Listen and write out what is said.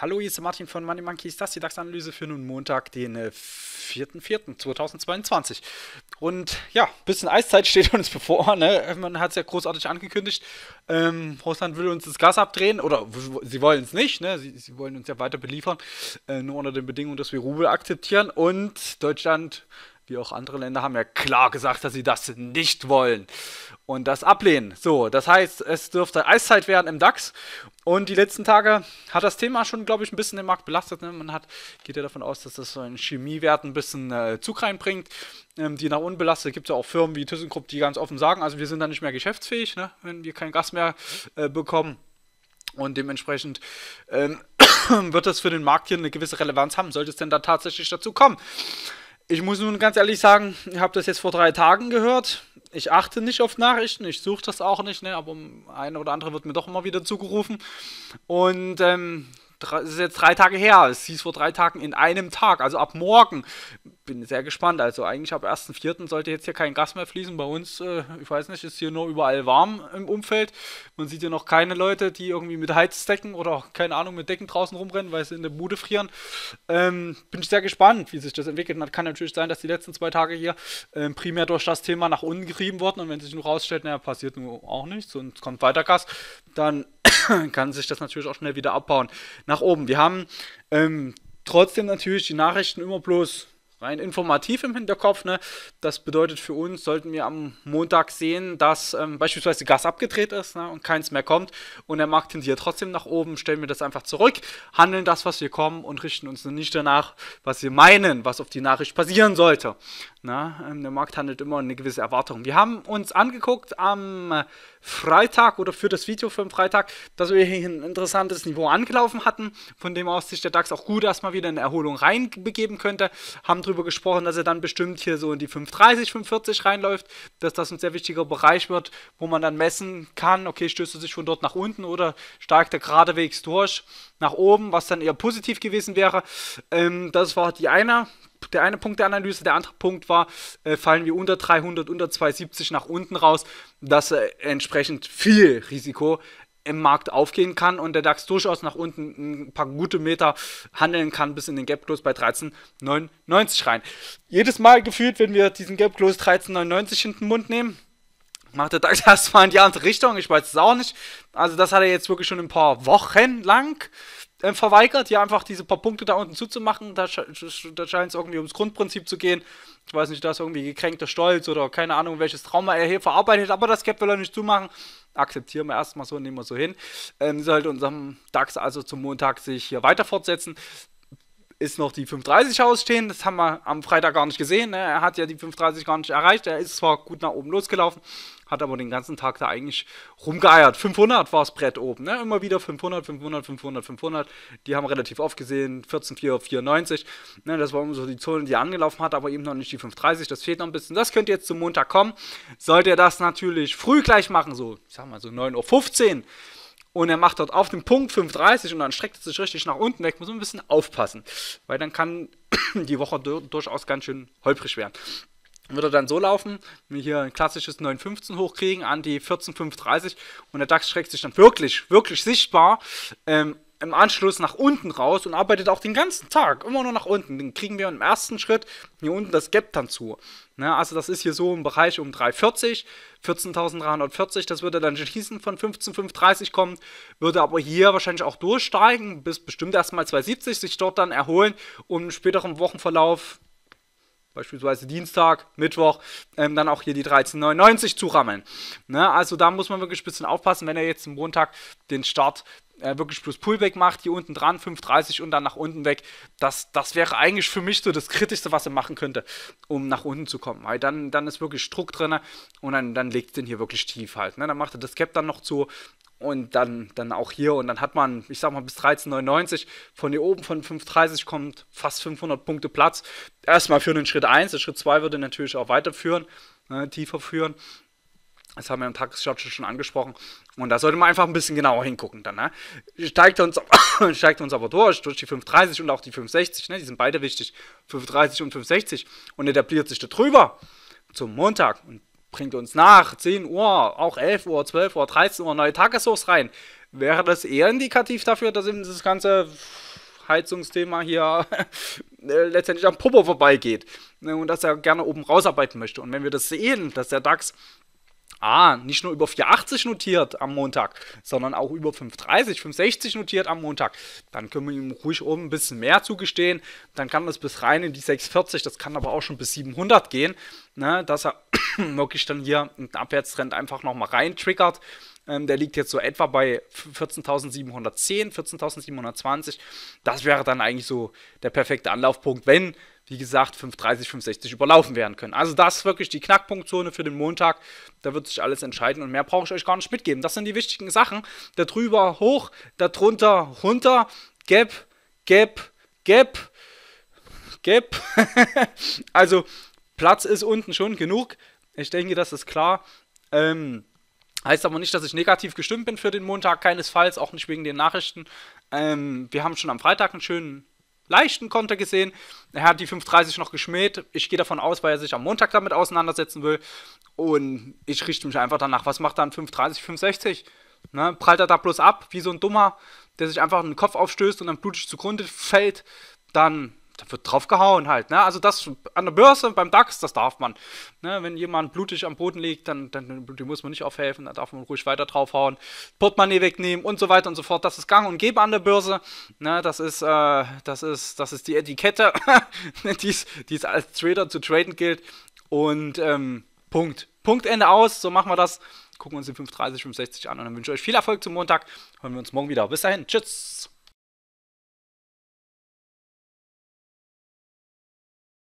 Hallo, hier ist Martin von Money Monkeys. Das ist die DAX-Analyse für nun Montag, den 4.4.2022. Äh, Und ja, ein bisschen Eiszeit steht uns bevor. Ne? Man hat es ja großartig angekündigt. Ähm, Russland will uns das Gas abdrehen oder sie wollen es nicht. Ne? Sie, sie, wollen uns ja weiter beliefern, äh, nur unter den Bedingungen, dass wir Rubel akzeptieren. Und Deutschland wie auch andere Länder, haben ja klar gesagt, dass sie das nicht wollen und das ablehnen. So, das heißt, es dürfte Eiszeit werden im DAX. Und die letzten Tage hat das Thema schon, glaube ich, ein bisschen den Markt belastet. Ne? Man hat, geht ja davon aus, dass das so in Chemiewerten ein bisschen äh, Zug reinbringt. Ähm, die nach unten belastet. Gibt es ja auch Firmen wie ThyssenKrupp, die ganz offen sagen, also wir sind da nicht mehr geschäftsfähig, ne? wenn wir kein Gas mehr äh, bekommen. Und dementsprechend ähm, wird das für den Markt hier eine gewisse Relevanz haben, sollte es denn da tatsächlich dazu kommen. Ich muss nun ganz ehrlich sagen, ich habe das jetzt vor drei Tagen gehört. Ich achte nicht auf Nachrichten, ich suche das auch nicht, ne? aber eine oder andere wird mir doch immer wieder zugerufen. Und ähm, es ist jetzt drei Tage her, es hieß vor drei Tagen in einem Tag, also ab morgen bin sehr gespannt. Also eigentlich ab 1.4. sollte jetzt hier kein Gas mehr fließen. Bei uns, äh, ich weiß nicht, ist hier nur überall warm im Umfeld. Man sieht hier noch keine Leute, die irgendwie mit Heizdecken oder keine Ahnung mit Decken draußen rumrennen, weil sie in der Bude frieren. Ähm, bin ich sehr gespannt, wie sich das entwickelt. Und kann natürlich sein, dass die letzten zwei Tage hier ähm, primär durch das Thema nach unten gerieben wurden. Und wenn sich nur rausstellt, naja, passiert nun auch nichts und es kommt weiter Gas, dann kann sich das natürlich auch schnell wieder abbauen. Nach oben. Wir haben ähm, trotzdem natürlich die Nachrichten immer bloß rein informativ im Hinterkopf. Ne? Das bedeutet für uns, sollten wir am Montag sehen, dass ähm, beispielsweise Gas abgedreht ist ne? und keins mehr kommt und der Markt tendiert trotzdem nach oben, stellen wir das einfach zurück, handeln das, was wir kommen und richten uns nicht danach, was wir meinen, was auf die Nachricht passieren sollte. Na, ähm, der Markt handelt immer eine gewisse Erwartung. Wir haben uns angeguckt am Freitag oder für das Video vom Freitag, dass wir hier ein interessantes Niveau angelaufen hatten, von dem aus sich der DAX auch gut erstmal wieder in eine Erholung reinbegeben könnte. Haben darüber gesprochen, dass er dann bestimmt hier so in die 530, 540 reinläuft, dass das ein sehr wichtiger Bereich wird, wo man dann messen kann, okay, stößt er sich von dort nach unten oder steigt er geradewegs durch nach oben, was dann eher positiv gewesen wäre. Ähm, das war die eine der eine Punkt der Analyse. Der andere Punkt war, äh, fallen wir unter 300, unter 270 nach unten raus, dass äh, entsprechend viel Risiko im Markt aufgehen kann und der DAX durchaus nach unten ein paar gute Meter handeln kann, bis in den Gap Close bei 13,99 rein. Jedes Mal gefühlt, wenn wir diesen Gap Close 13,99 hinten Mund nehmen, macht der DAX erstmal in die andere Richtung. Ich weiß es auch nicht. Also, das hat er jetzt wirklich schon ein paar Wochen lang äh, verweigert, hier einfach diese paar Punkte da unten zuzumachen. Da, da scheint es irgendwie ums Grundprinzip zu gehen. Ich weiß nicht, da ist irgendwie gekränkter Stolz oder keine Ahnung, welches Trauma er hier verarbeitet, aber das Cap will er nicht zumachen. Akzeptieren wir erstmal so, nehmen wir so hin. Ähm, sollte unserem DAX also zum Montag sich hier weiter fortsetzen ist noch die 530 ausstehen. Das haben wir am Freitag gar nicht gesehen. Ne? Er hat ja die 530 gar nicht erreicht. Er ist zwar gut nach oben losgelaufen, hat aber den ganzen Tag da eigentlich rumgeeiert. 500 war das Brett oben, ne? Immer wieder 500, 500, 500, 500. Die haben relativ oft gesehen, 14, 4, 94. Ne? Das war so die Zone, die er angelaufen hat, aber eben noch nicht die 530. Das fehlt noch ein bisschen. Das könnte jetzt zum Montag kommen. Sollte er das natürlich früh gleich machen, so, ich sag mal, so 9.15 Uhr und er macht dort auf den Punkt 5,30 und dann streckt es sich richtig nach unten weg. Muss man ein bisschen aufpassen, weil dann kann die Woche durchaus ganz schön holprig werden würde dann so laufen, wir hier ein klassisches 9,15 hochkriegen an die 14,530 und der DAX schreckt sich dann wirklich, wirklich sichtbar ähm, im Anschluss nach unten raus und arbeitet auch den ganzen Tag immer nur nach unten. Dann kriegen wir im ersten Schritt hier unten das Gap dann zu. Ne, also das ist hier so im Bereich um 340, 14.340, das würde dann schließen von 15.530 kommen, würde aber hier wahrscheinlich auch durchsteigen, bis bestimmt erstmal 270, sich dort dann erholen, um im späteren Wochenverlauf beispielsweise Dienstag, Mittwoch, ähm, dann auch hier die 13,99 zurammeln. Ne? Also da muss man wirklich ein bisschen aufpassen, wenn er jetzt am Montag den Start äh, wirklich plus Pullback macht, hier unten dran, 5,30 und dann nach unten weg. Das, das wäre eigentlich für mich so das Kritischste, was er machen könnte, um nach unten zu kommen. Weil dann, dann ist wirklich Druck drin und dann, dann legt den hier wirklich tief halt. Ne? Dann macht er das Cap dann noch zu und dann, dann auch hier und dann hat man, ich sag mal, bis 13,99 von hier oben von 5,30 kommt fast 500 Punkte Platz. Erstmal für den Schritt 1, der Schritt 2 würde natürlich auch weiterführen, ne, tiefer führen das haben wir im Tagesschatz schon angesprochen. Und da sollte man einfach ein bisschen genauer hingucken dann. Ne? Steigt, uns, steigt uns aber durch, durch die 530 und auch die 560. Ne? Die sind beide wichtig. 530 und 560. Und etabliert sich da drüber zum Montag und bringt uns nach 10 Uhr, auch 11 Uhr, 12 Uhr, 13 Uhr neue Tageshochs rein. Wäre das eher indikativ dafür, dass eben dieses ganze Heizungsthema hier äh, letztendlich am Popo vorbeigeht. Ne? Und dass er gerne oben rausarbeiten möchte. Und wenn wir das sehen, dass der DAX Ah, nicht nur über 480 notiert am Montag, sondern auch über 530, 560 notiert am Montag. Dann können wir ihm ruhig oben ein bisschen mehr zugestehen. Dann kann das bis rein in die 640, das kann aber auch schon bis 700 gehen, ne, dass er wirklich dann hier einen Abwärtstrend einfach nochmal rein triggert ähm, der liegt jetzt so etwa bei 14.710, 14.720. Das wäre dann eigentlich so der perfekte Anlaufpunkt, wenn, wie gesagt, 530, 560 überlaufen werden können. Also das ist wirklich die Knackpunktzone für den Montag. Da wird sich alles entscheiden und mehr brauche ich euch gar nicht mitgeben. Das sind die wichtigen Sachen. Da drüber hoch, da drunter runter. Gap, Gap, Gap, Gap. also Platz ist unten schon genug. Ich denke, das ist klar. Ähm, Heißt aber nicht, dass ich negativ gestimmt bin für den Montag, keinesfalls, auch nicht wegen den Nachrichten. Ähm, wir haben schon am Freitag einen schönen leichten Konter gesehen. Er hat die 5.30 noch geschmäht. Ich gehe davon aus, weil er sich am Montag damit auseinandersetzen will. Und ich richte mich einfach danach, was macht dann 5.30, 5.60? Ne? Prallt er da bloß ab, wie so ein Dummer, der sich einfach einen Kopf aufstößt und dann blutig zugrunde fällt, dann da wird drauf gehauen halt. Ne? Also das an der Börse, beim DAX, das darf man. Ne? Wenn jemand blutig am Boden liegt, dann, dann muss man nicht aufhelfen, da darf man ruhig weiter draufhauen, Portemonnaie wegnehmen und so weiter und so fort. Das ist gang und gäbe an der Börse. Ne? Das, ist, äh, das, ist, das ist die Etikette, die es als Trader zu traden gilt. Und ähm, Punkt. Punkt, Ende aus. So machen wir das. Gucken wir uns die 5.30, 5.60 an und dann wünsche ich euch viel Erfolg zum Montag. Hören wir uns morgen wieder. Bis dahin. Tschüss.